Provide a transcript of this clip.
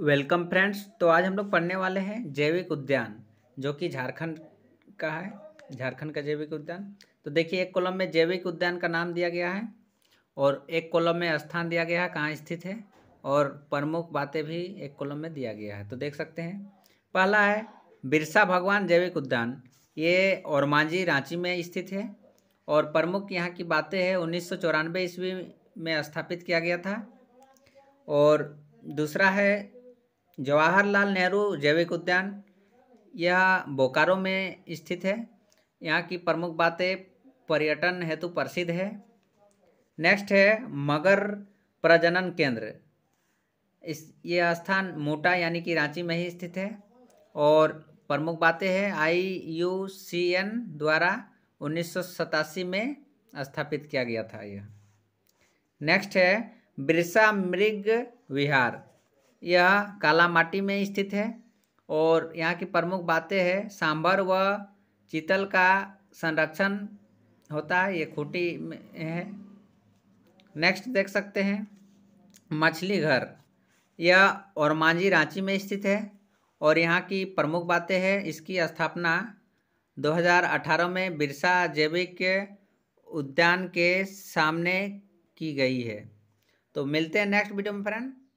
welcome friends तो आज हम लोग पढ़ने वाले हैं जैविक उद्यान जो कि झारखंड का है झारखंड का जैविक उद्यान तो देखिए एक कॉलम में जैविक उद्यान का नाम दिया गया है और एक कॉलम में स्थान दिया गया है कहाँ स्थित है और प्रमुख बातें भी एक कॉलम में दिया गया है तो देख सकते हैं पहला है बिरसा भगवान जैविक उद्यान ये और मांझी रांची में स्थित है और प्रमुख यहाँ की बातें हैं उन्नीस सौ ईस्वी में स्थापित किया गया था और दूसरा है जवाहरलाल नेहरू जैविक उद्यान यह बोकारो में स्थित है यहाँ की प्रमुख बातें पर्यटन हेतु प्रसिद्ध है नेक्स्ट है मगर प्रजनन केंद्र इस ये स्थान मोटा यानी कि रांची में ही स्थित है और प्रमुख बातें हैं आई यू सी एन द्वारा उन्नीस में स्थापित किया गया था यह नेक्स्ट है बिरसा मृग विहार यह काला माटी में स्थित है और यहाँ की प्रमुख बातें है सांबर व चीतल का संरक्षण होता है ये खूटी में है नेक्स्ट देख सकते हैं मछली घर यह औरमांझी रांची में स्थित है और यहाँ की प्रमुख बातें हैं इसकी स्थापना 2018 में बिरसा जैविक उद्यान के सामने की गई है तो मिलते हैं नेक्स्ट वीडियो में फ्रेंड